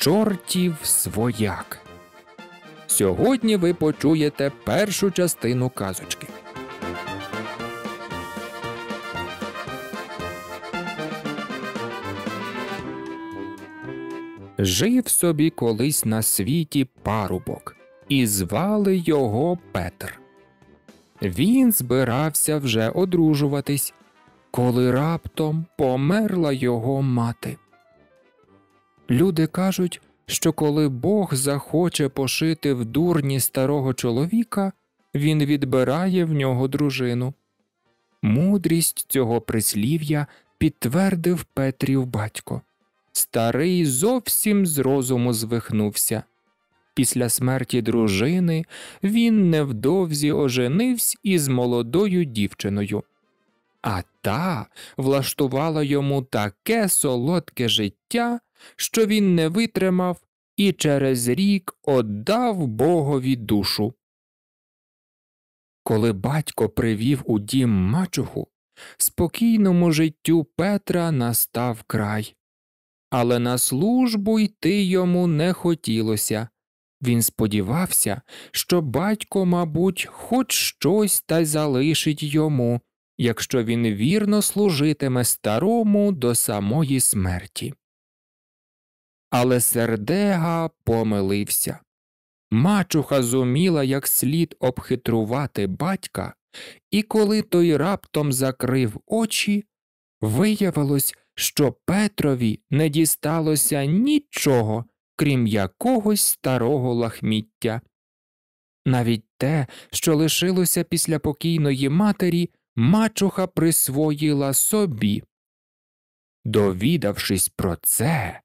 Чортів свояк. Сьогодні ви почуєте першу частину казочки. Жив собі колись на світі парубок, і звали його Петр. Він збирався вже одружуватись, коли раптом померла його мати. Люди кажуть, що коли Бог захоче пошити в дурні старого чоловіка, він відбирає в нього дружину. Мудрість цього прислів'я підтвердив Петрів батько. Старий зовсім з розуму звихнувся. Після смерті дружини він невдовзі оженився із молодою дівчиною. А та влаштувала йому таке солодке життя, що він не витримав і через рік отдав богові душу. Коли батько привів у дім мачуху, спокійному життю Петра настав край. Але на службу йти йому не хотілося. Він сподівався, що батько, мабуть, хоч щось та й залишить йому, якщо він вірно служитиме старому до самої смерті. Але сердега помилився. Мачуха зуміла як слід обхитрувати батька, і коли той раптом закрив очі, виявилось, що Петрові не дісталося нічого, крім якогось старого лахміття. Навіть те, що лишилося після покійної матері, мачуха присвоїла собі. Довідавшись про це,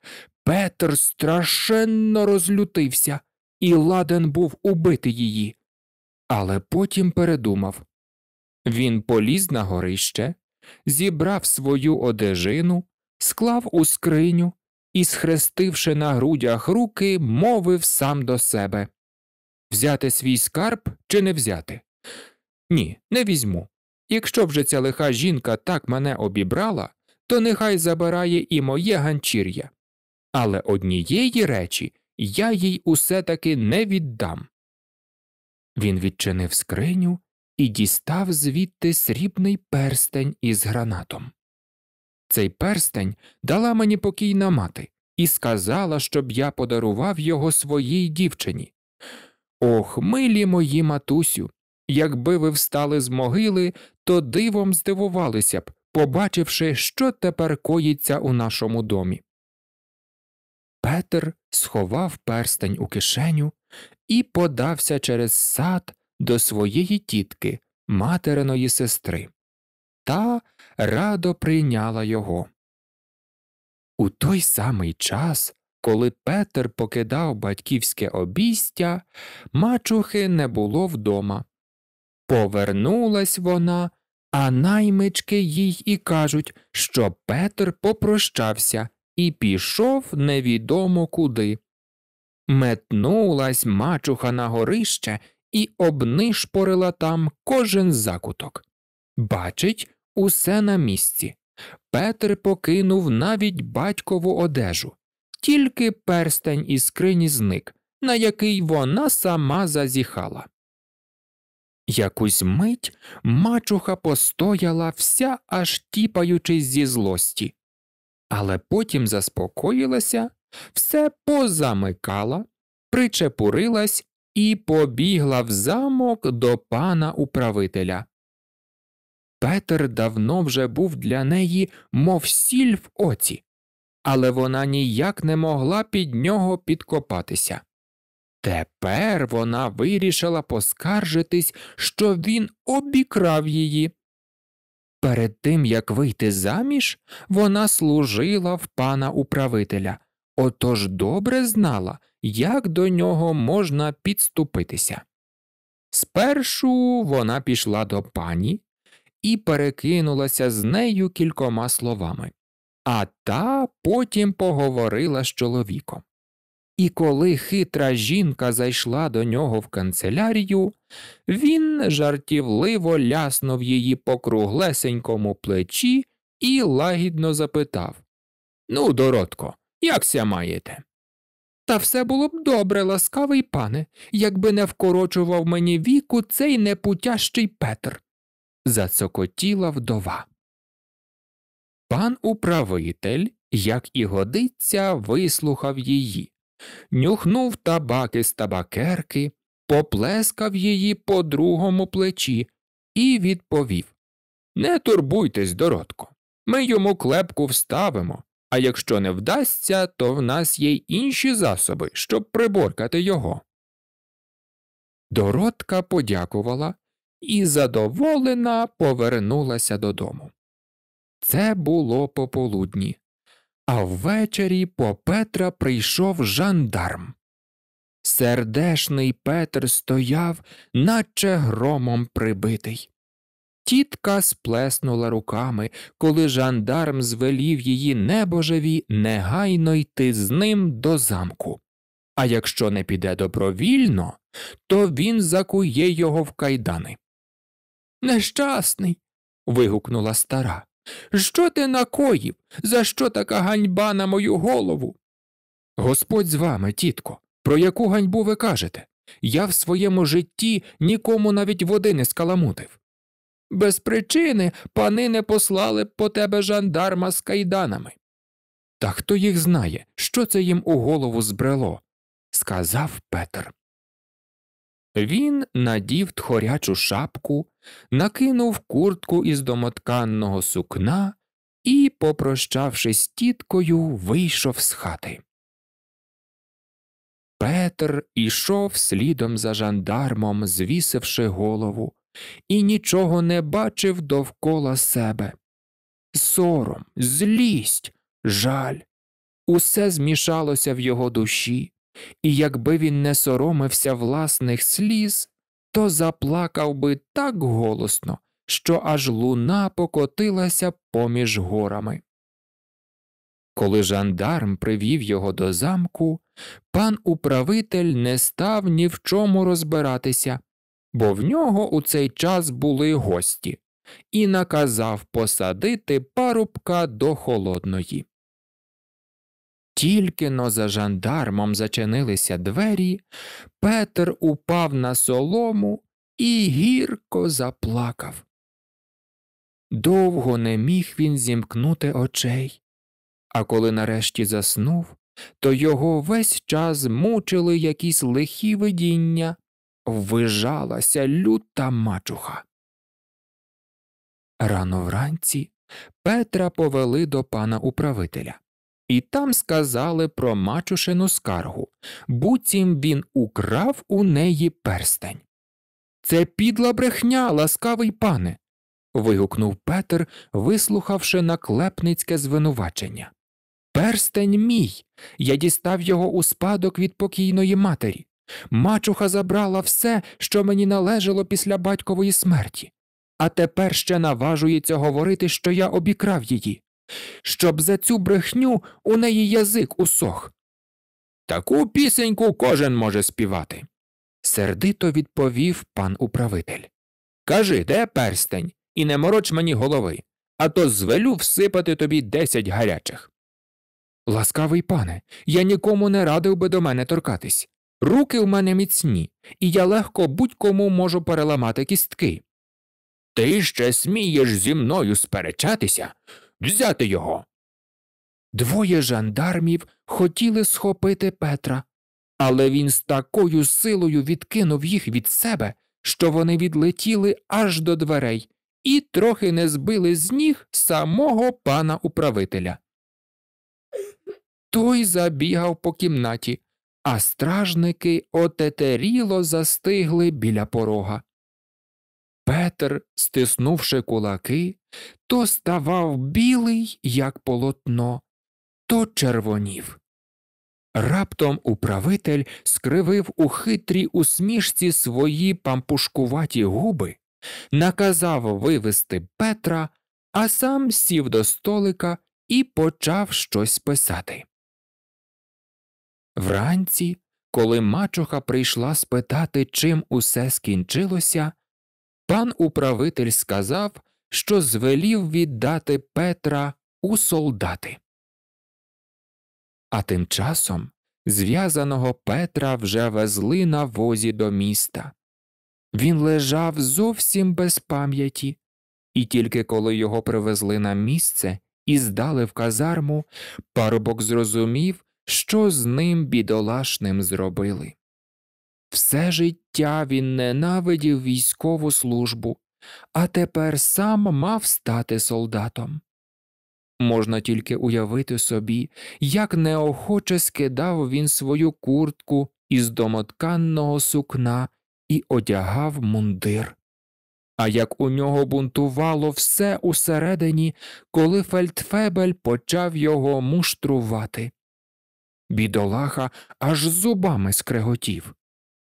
Петр страшенно розлютився і ладен був убити її, але потім передумав він поліз на горище, зібрав свою одежину, склав у скриню і, схрестивши на грудях руки, мовив сам до себе Взяти свій скарб чи не взяти? Ні, не візьму. Якщо вже ця лиха жінка так мене обібрала, то нехай забирає і моє ганчір'я але однієї речі я їй усе таки не віддам. Він відчинив скриню і дістав звідти срібний перстень із гранатом. Цей перстень дала мені покійна мати і сказала, щоб я подарував його своїй дівчині. Ох, милі мої матусю, якби ви встали з могили, то дивом здивувалися б, побачивши, що тепер коїться у нашому домі. Петр сховав перстень у кишеню і подався через сад до своєї тітки, материної сестри, та радо прийняла його. У той самий час, коли Петр покидав батьківське обістя, мачухи не було вдома. Повернулась вона, а наймички їй і кажуть, що Петр попрощався і пішов невідомо куди. Метнулась мачуха на горище і обнишпорила там кожен закуток. Бачить, усе на місці. Петр покинув навіть батькову одежу, тільки перстень із скрині зник, на який вона сама зазіхала. Якусь мить мачуха постояла, вся аж тіпаючись зі злості, але потім заспокоїлася, все позамикала, причепурилась і побігла в замок до пана управителя. Петр давно вже був для неї, мов сіль в оці, але вона ніяк не могла під нього підкопатися. Тепер вона вирішила поскаржитись, що він обікрав її. Перед тим як вийти заміж, вона служила в пана управителя, отож добре знала, як до нього можна підступитися. Спершу вона пішла до пані і перекинулася з нею кількома словами, а та потім поговорила з чоловіком. І коли хитра жінка зайшла до нього в канцелярію, він жартівливо ляснув її по круглесенькому плечі і лагідно запитав Ну, доротко, як ся маєте? Та все було б добре, ласкавий пане, якби не вкорочував мені віку цей непутящий Петр. Зацокотіла вдова. Пан управитель, як і годиться, вислухав її нюхнув табаки з табакерки, поплескав її по другому плечі і відповів Не турбуйтесь, дородко, ми йому клепку вставимо, а якщо не вдасться, то в нас є й інші засоби, щоб приборкати його. Дородка подякувала і задоволена повернулася додому. Це було пополудні. А ввечері по Петра прийшов жандарм. Сердешний Петр стояв, наче громом прибитий. Тітка сплеснула руками, коли жандарм звелів її небожеві негайно йти з ним до замку. А якщо не піде добровільно, то він закує його в кайдани. Нещасний. вигукнула стара. Що ти накоїв? За що така ганьба на мою голову? Господь з вами, тітко, про яку ганьбу ви кажете? Я в своєму житті нікому навіть води не скаламутив. Без причини пани не послали б по тебе жандарма з кайданами. Та хто їх знає, що це їм у голову збрело? сказав Петр. Він надів тхорячу шапку, накинув куртку із домотканного сукна і, попрощавшись з тіткою, вийшов з хати. Петр ішов слідом за жандармом, звісивши голову, і нічого не бачив довкола себе. Сором, злість, жаль. Усе змішалося в його душі і якби він не соромився власних сліз, то заплакав би так голосно, що аж луна покотилася поміж горами. Коли жандарм привів його до замку, пан управитель не став ні в чому розбиратися, бо в нього у цей час були гості, і наказав посадити парубка до холодної. Тільки но за жандармом зачинилися двері, Петр упав на солому і гірко заплакав. Довго не міг він зімкнути очей, а коли нарешті заснув, то його весь час мучили якісь лихі видіння, ввижалася люта мачуха. Рано вранці Петра повели до пана управителя і там сказали про мачушину скаргу, буцім він украв у неї перстень. Це підла брехня, ласкавий пане. вигукнув Петр, вислухавши наклепницьке звинувачення. Перстень мій. Я дістав його у спадок від покійної матері. Мачуха забрала все, що мені належало після батькової смерті, а тепер ще наважується говорити, що я обікрав її щоб за цю брехню у неї язик усох. Таку пісеньку кожен може співати, сердито відповів пан управитель. Кажи, де перстень, і не мороч мені голови, а то звелю всипати тобі десять гарячих. Ласкавий пане, я нікому не радив би до мене торкатись. Руки в мене міцні, і я легко будь кому можу переламати кістки. Ти ще смієш зі мною сперечатися, Взяти його. Двоє жандармів хотіли схопити Петра, але він з такою силою відкинув їх від себе, що вони відлетіли аж до дверей і трохи не збили з ніг самого пана управителя. Той забігав по кімнаті, а стражники отетеріло застигли біля порога. Петр, стиснувши кулаки, то ставав білий, як полотно, то червонів. Раптом управитель скривив у хитрій усмішці свої пампушкуваті губи, наказав вивести Петра, а сам сів до столика і почав щось писати. Вранці, коли мачуха прийшла спитати, чим усе скінчилося, Пан управитель сказав, що звелів віддати Петра у солдати. А тим часом зв'язаного Петра вже везли на возі до міста. Він лежав зовсім без пам'яті, і тільки коли його привезли на місце і здали в казарму, парубок зрозумів, що з ним бідолашним зробили. Все життя він ненавидів військову службу, а тепер сам мав стати солдатом. Можна тільки уявити собі, як неохоче скидав він свою куртку із домотканного сукна і одягав мундир. А як у нього бунтувало все усередині, коли Фельдфебель почав його муштрувати. Бідолаха аж зубами скреготів.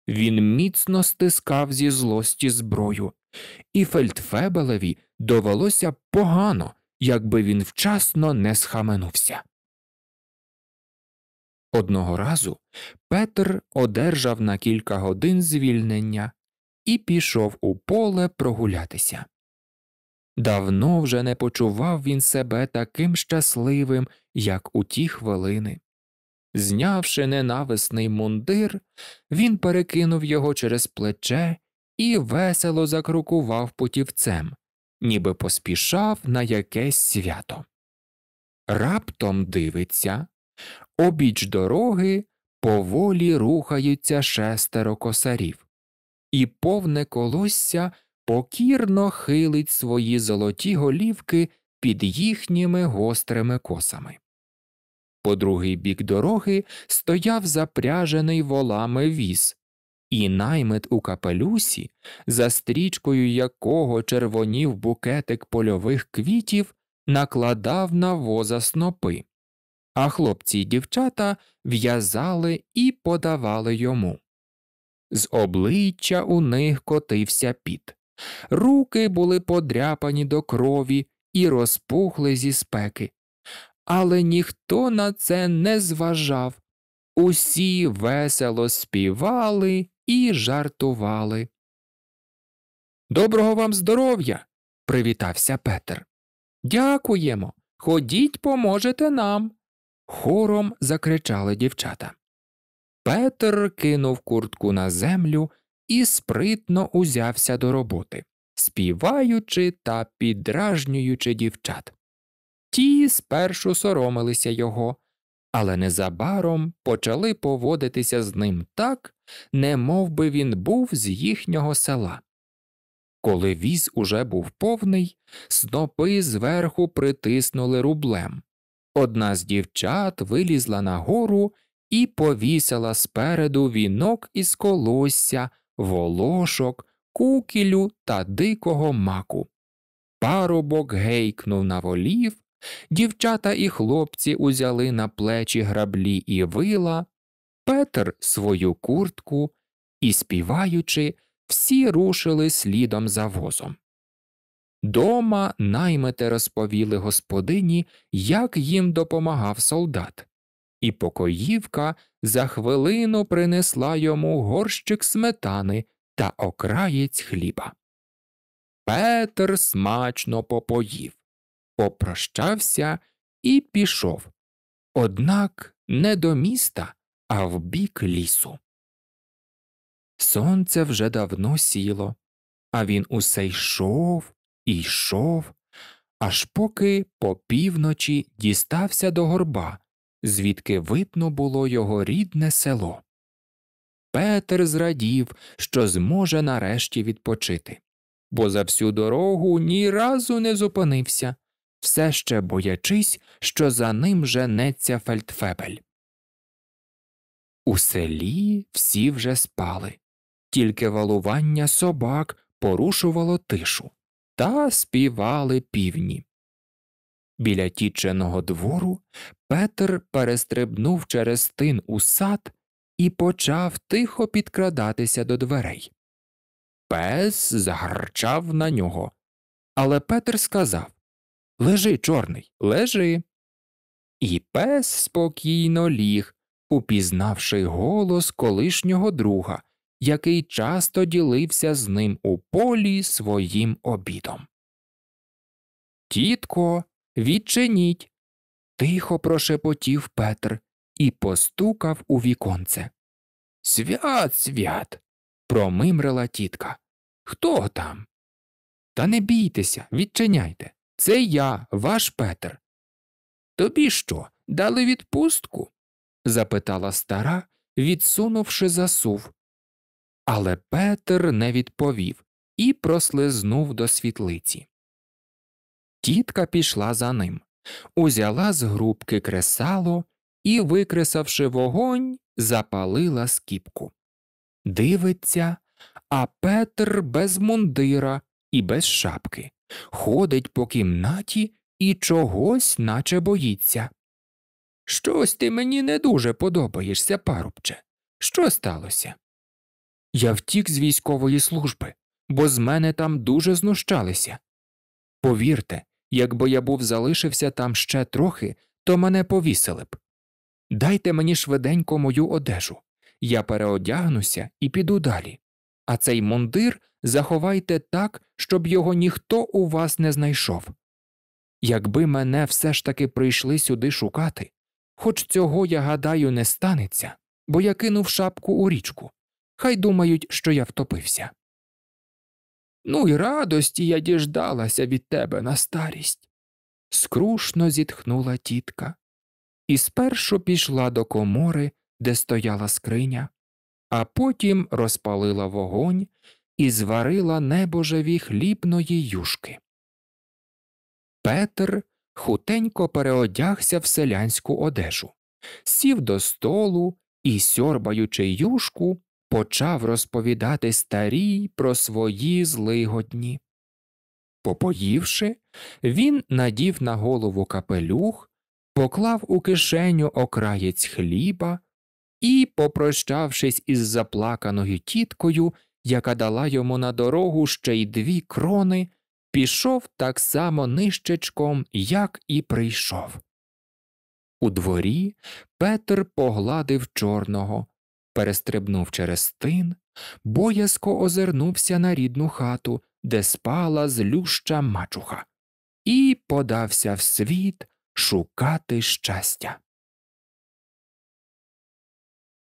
Він міцно стискав зі злості зброю, і Фельдфебелеві довелося погано, якби він вчасно не схаменувся. Одного разу Петр одержав на кілька годин звільнення і пішов у поле прогулятися. Давно вже не почував він себе таким щасливим, як у ті хвилини. Знявши ненависний мундир, він перекинув його через плече і весело закрукував путівцем, ніби поспішав на якесь свято. Раптом дивиться, обіч дороги поволі рухаються шестеро косарів, і повне колосся покірно хилить свої золоті голівки під їхніми гострими косами. По другий бік дороги стояв запряжений волами віз, і наймит у капелюсі, за стрічкою якого червонів букетик польових квітів, накладав на воза снопи, а хлопці й дівчата в'язали і подавали йому. З обличчя у них котився піт. Руки були подряпані до крові і розпухли зі спеки але ніхто на це не зважав. Усі весело співали і жартували. Доброго вам здоров'я! привітався Петер. Дякуємо. Ходіть, поможете нам. хором закричали дівчата. Петер кинув куртку на землю і спритно узявся до роботи, співаючи та підражнюючи дівчат. Ті спершу соромилися його, але незабаром почали поводитися з ним так, не мов би він був з їхнього села. Коли віз уже був повний, снопи зверху притиснули рублем. Одна з дівчат вилізла на гору і повісила спереду вінок із колосся, волошок, кукілю та дикого маку. Парубок гейкнув на волів, Дівчата і хлопці узяли на плечі граблі і вила, Петр свою куртку і, співаючи, всі рушили слідом за возом. Дома наймите розповіли господині, як їм допомагав солдат, і покоївка за хвилину принесла йому горщик сметани та окраєць хліба. Петр смачно попоїв попрощався і пішов, однак не до міста, а в бік лісу. Сонце вже давно сіло, а він усе йшов і йшов, аж поки по півночі дістався до горба, звідки видно було його рідне село. Петр зрадів, що зможе нарешті відпочити, бо за всю дорогу ні разу не зупинився, все ще боячись, що за ним женеться фельдфебель. У селі всі вже спали, тільки валування собак порушувало тишу та співали півні. Біля тіченого двору Петр перестрибнув через тин у сад і почав тихо підкрадатися до дверей. Пес загарчав на нього. Але Петр сказав Лежи, чорний, лежи. І пес спокійно ліг, упізнавши голос колишнього друга, який часто ділився з ним у полі своїм обідом. Тітко, відчиніть. тихо прошепотів Петр і постукав у віконце. Свят, свят. промимрила тітка. Хто там? Та не бійтеся, відчиняйте. Це я, ваш Петр. Тобі що, дали відпустку? запитала стара, відсунувши засув. Але Петр не відповів і прослизнув до світлиці. Тітка пішла за ним, узяла з грубки кресало і, викресавши вогонь, запалила скіпку. Дивиться, а Петр без мундира і без шапки ходить по кімнаті і чогось наче боїться. Щось ти мені не дуже подобаєшся, парубче. Що сталося? Я втік з військової служби, бо з мене там дуже знущалися. Повірте, якби я був залишився там ще трохи, то мене повісили б. Дайте мені швиденько мою одежу. Я переодягнуся і піду далі а цей мундир заховайте так, щоб його ніхто у вас не знайшов. Якби мене все ж таки прийшли сюди шукати, хоч цього, я гадаю, не станеться, бо я кинув шапку у річку. Хай думають, що я втопився. Ну і радості я діждалася від тебе на старість. Скрушно зітхнула тітка і спершу пішла до комори, де стояла скриня, а потім розпалила вогонь і зварила небожеві хлібної юшки. Петр хутенько переодягся в селянську одежу, сів до столу і, сьорбаючи юшку, почав розповідати старій про свої злигодні. Попоївши, він надів на голову капелюх, поклав у кишеню окраєць хліба, і, попрощавшись із заплаканою тіткою, яка дала йому на дорогу ще й дві крони, пішов так само нищечком, як і прийшов. У дворі Петр погладив чорного, перестрибнув через тин, боязко озирнувся на рідну хату, де спала злюща мачуха, і подався в світ шукати щастя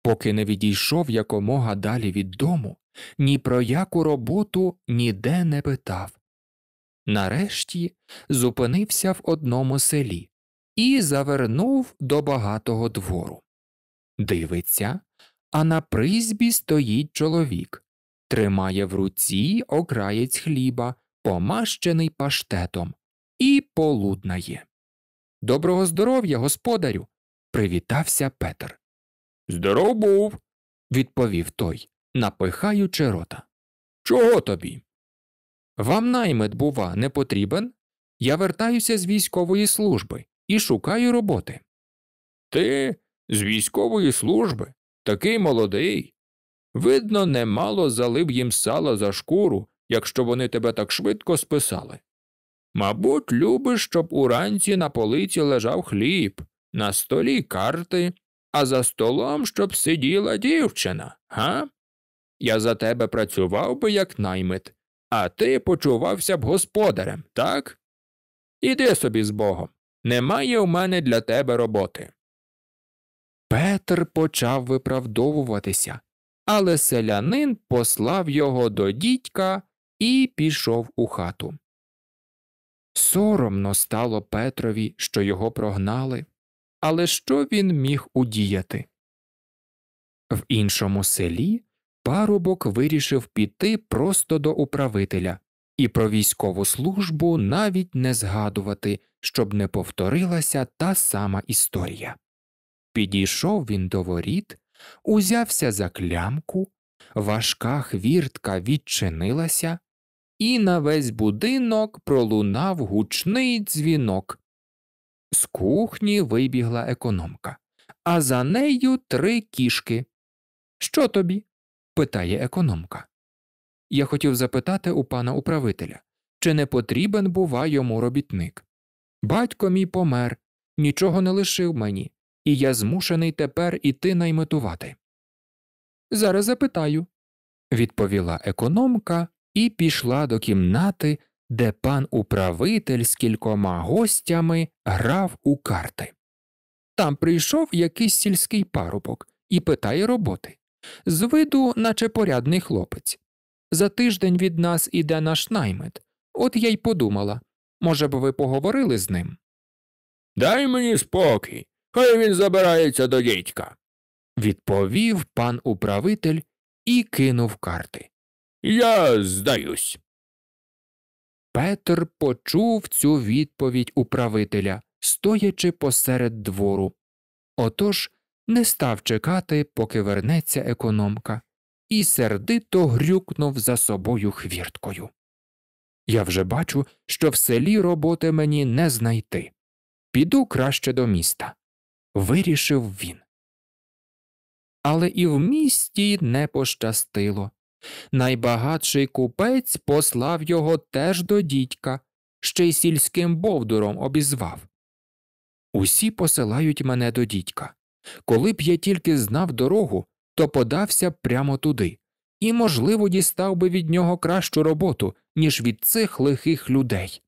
поки не відійшов якомога далі від дому, ні про яку роботу ніде не питав. Нарешті зупинився в одному селі і завернув до багатого двору. Дивиться, а на призбі стоїть чоловік, тримає в руці окраєць хліба, помащений паштетом, і полуднає. Доброго здоров'я, господарю! привітався Петр. Здоров був, відповів той, напихаючи рота. Чого тобі? Вам наймит, бува, не потрібен? Я вертаюся з військової служби і шукаю роботи. Ти з військової служби такий молодий. Видно, немало залив їм сала за шкуру, якщо вони тебе так швидко списали. Мабуть, любиш, щоб уранці на полиці лежав хліб, на столі карти, а за столом, щоб сиділа дівчина, га? Я за тебе працював би як наймит, а ти почувався б господарем, так? Іди собі з богом. Немає у мене для тебе роботи. Петр почав виправдовуватися, але селянин послав його до дідька і пішов у хату. Соромно стало Петрові, що його прогнали але що він міг удіяти? В іншому селі парубок вирішив піти просто до управителя і про військову службу навіть не згадувати, щоб не повторилася та сама історія. Підійшов він до воріт, узявся за клямку, важка хвіртка відчинилася, і на весь будинок пролунав гучний дзвінок. З кухні вибігла економка, а за нею три кішки. Що тобі? питає економка. Я хотів запитати у пана управителя, чи не потрібен, бува, йому робітник. Батько мій помер, нічого не лишив мені, і я змушений тепер іти найметувати. Зараз запитаю, відповіла економка і пішла до кімнати, де пан управитель з кількома гостями грав у карти. Там прийшов якийсь сільський парубок і питає роботи. З виду, наче порядний хлопець. За тиждень від нас іде наш наймит. От я й подумала може б ви поговорили з ним. Дай мені спокій, хай він забирається до дідька. відповів пан управитель і кинув карти. Я здаюсь. Петр почув цю відповідь управителя, стоячи посеред двору. Отож не став чекати, поки вернеться економка, і сердито грюкнув за собою хвірткою. Я вже бачу, що в селі роботи мені не знайти. Піду краще до міста. Вирішив він. Але і в місті не пощастило. Найбагатший купець послав його теж до дідька, ще й сільським бовдуром обізвав. Усі посилають мене до дідька. Коли б я тільки знав дорогу, то подався прямо туди, і, можливо, дістав би від нього кращу роботу, ніж від цих лихих людей.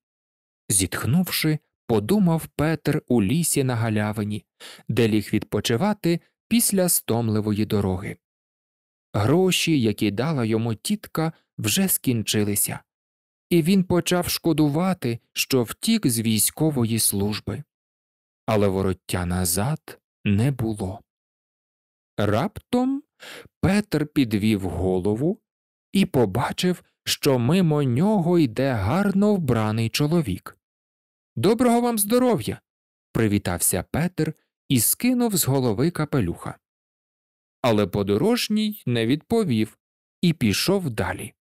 Зітхнувши, подумав Петр у лісі на галявині, де ліг відпочивати після стомливої дороги. Гроші, які дала йому тітка, вже скінчилися, і він почав шкодувати, що втік з військової служби. Але вороття назад не було. Раптом Петр підвів голову і побачив, що мимо нього йде гарно вбраний чоловік. Доброго вам здоров'я! привітався Петр і скинув з голови капелюха але подорожній не відповів і пішов далі.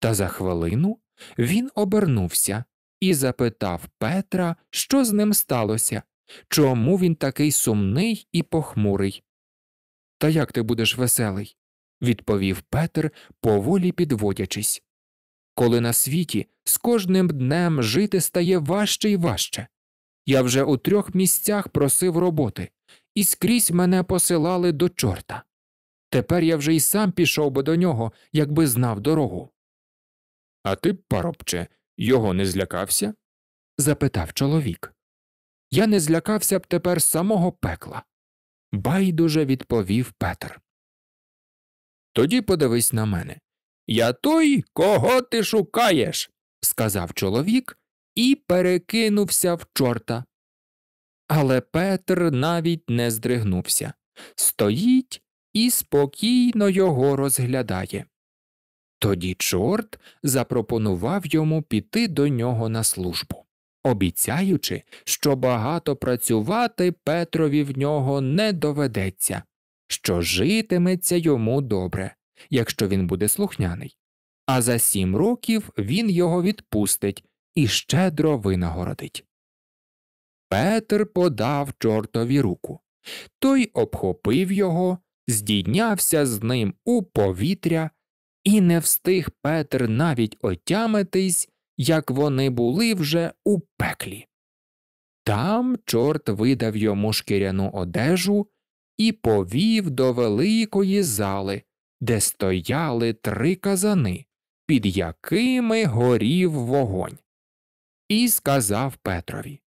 Та за хвилину він обернувся і запитав Петра, що з ним сталося, чому він такий сумний і похмурий. Та як ти будеш веселий? відповів Петр, поволі підводячись. Коли на світі з кожним днем жити стає важче і важче. Я вже у трьох місцях просив роботи, і скрізь мене посилали до чорта. Тепер я вже й сам пішов би до нього, якби знав дорогу. А ти, паробче, його не злякався? запитав чоловік. Я не злякався б тепер самого пекла. Байдуже відповів Петр. Тоді подивись на мене. Я той, кого ти шукаєш, сказав чоловік і перекинувся в чорта але Петр навіть не здригнувся. Стоїть і спокійно його розглядає. Тоді чорт запропонував йому піти до нього на службу, обіцяючи, що багато працювати Петрові в нього не доведеться, що житиметься йому добре, якщо він буде слухняний. А за сім років він його відпустить і щедро винагородить. Петр подав чортові руку. Той обхопив його, здійнявся з ним у повітря, і не встиг Петр навіть отямитись, як вони були вже у пеклі. Там чорт видав йому шкіряну одежу і повів до великої зали, де стояли три казани, під якими горів вогонь. І сказав Петрові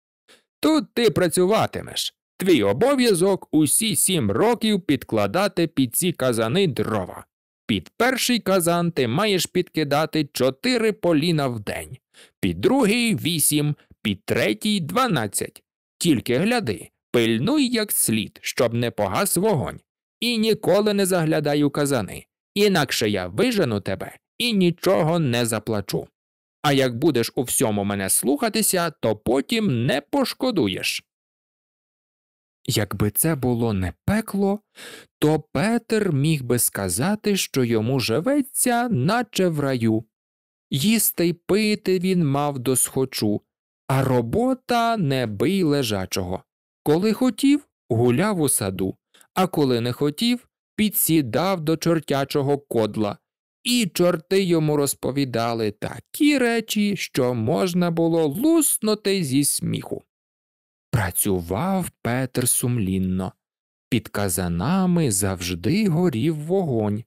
Тут ти працюватимеш. Твій обов'язок усі сім років підкладати під ці казани дрова. Під перший казан ти маєш підкидати чотири поліна в день, під другий вісім, під третій дванадцять. Тільки гляди, пильнуй як слід, щоб не погас вогонь. І ніколи не заглядай у казани. Інакше я вижену тебе і нічого не заплачу а як будеш у всьому мене слухатися, то потім не пошкодуєш. Якби це було не пекло, то Петр міг би сказати, що йому живеться, наче в раю. Їсти й пити він мав досхочу, а робота не бий лежачого. Коли хотів, гуляв у саду, а коли не хотів, підсідав до чортячого кодла, і чорти йому розповідали такі речі, що можна було луснути зі сміху. Працював Петр сумлінно. Під казанами завжди горів вогонь,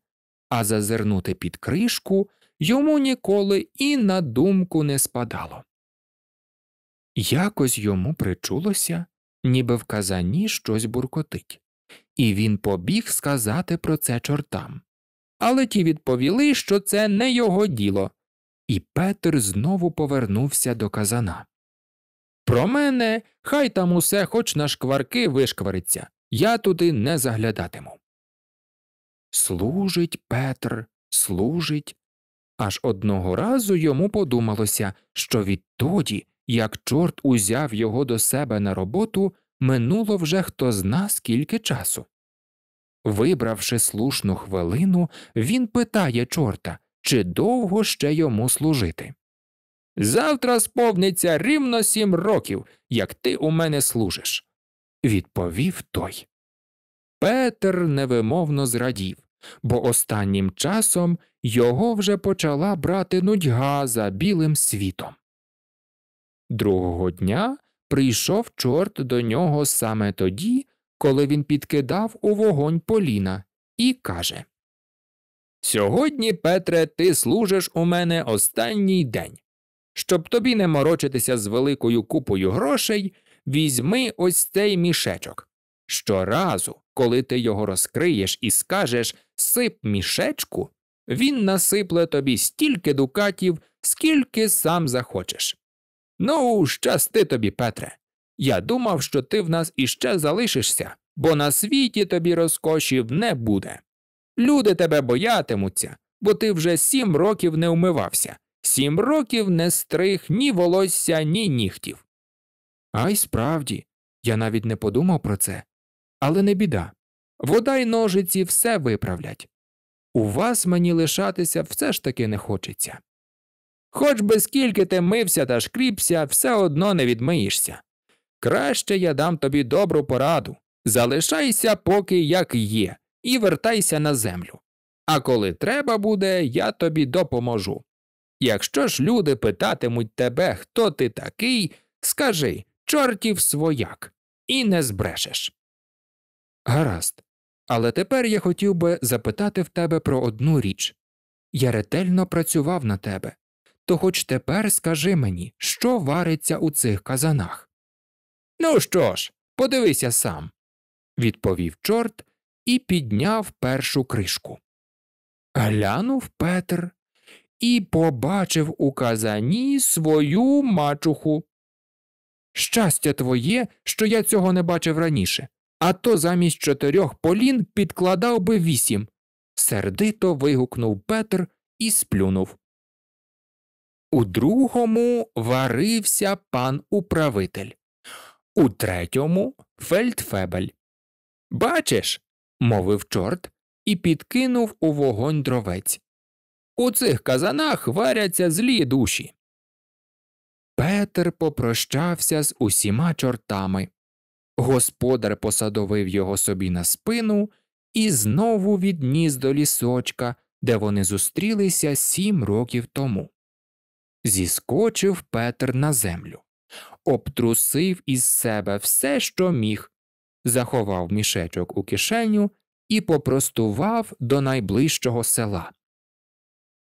а зазирнути під кришку йому ніколи і на думку не спадало. Якось йому причулося, ніби в казані щось буркотить, і він побіг сказати про це чортам але ті відповіли, що це не його діло. І Петр знову повернувся до казана. Про мене, хай там усе хоч на шкварки вишквариться, я туди не заглядатиму. Служить Петр, служить. Аж одного разу йому подумалося, що відтоді, як чорт узяв його до себе на роботу, минуло вже хто зна скільки часу. Вибравши слушну хвилину, він питає чорта, чи довго ще йому служити. Завтра сповниться рівно сім років, як ти у мене служиш, відповів той. Петер невимовно зрадів, бо останнім часом його вже почала брати нудьга за білим світом. Другого дня прийшов чорт до нього саме тоді, коли він підкидав у вогонь Поліна, і каже Сьогодні, Петре, ти служиш у мене останній день. Щоб тобі не морочитися з великою купою грошей, візьми ось цей мішечок. Щоразу, коли ти його розкриєш і скажеш сип мішечку, він насипле тобі стільки дукатів, скільки сам захочеш. Ну, щасти тобі, Петре, я думав, що ти в нас іще залишишся, бо на світі тобі розкошів не буде. Люди тебе боятимуться, бо ти вже сім років не вмивався, сім років не стриг ні волосся, ні нігтів. А й справді, я навіть не подумав про це. Але не біда. Вода й ножиці все виправлять. У вас мені лишатися все ж таки не хочеться. Хоч би скільки ти мився та шкріпся, все одно не відмиєшся. Краще я дам тобі добру пораду. Залишайся поки як є, і вертайся на землю. А коли треба буде, я тобі допоможу. Якщо ж люди питатимуть тебе, хто ти такий, скажи чортів свояк, і не збрешеш. Гаразд, але тепер я хотів би запитати в тебе про одну річ я ретельно працював на тебе, то хоч тепер скажи мені, що вариться у цих казанах. Ну що ж, подивися сам, відповів чорт і підняв першу кришку. Глянув Петр і побачив у казані свою мачуху. Щастя твоє, що я цього не бачив раніше, а то замість чотирьох полін підкладав би вісім. Сердито вигукнув Петр і сплюнув. У другому варився пан управитель у третьому фельдфебель. Бачиш, мовив чорт і підкинув у вогонь дровець. У цих казанах варяться злі душі. Петер попрощався з усіма чортами. Господар посадовив його собі на спину і знову відніс до лісочка, де вони зустрілися сім років тому. Зіскочив Петр на землю обтрусив із себе все, що міг, заховав мішечок у кишеню і попростував до найближчого села.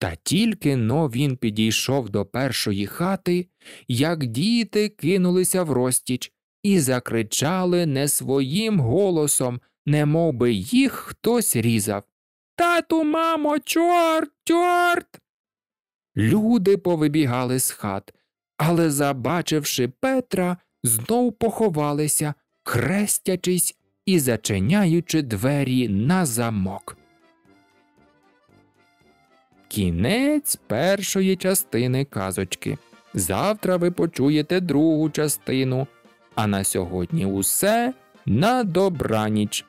Та тільки но він підійшов до першої хати, як діти кинулися в розтіч і закричали не своїм голосом, немовби їх хтось різав. Тату, мамо, чорт, чорт. Люди повибігали з хат, але, забачивши Петра, знов поховалися, хрестячись і зачиняючи двері на замок. Кінець першої частини казочки. Завтра ви почуєте другу частину. А на сьогодні усе на добраніч.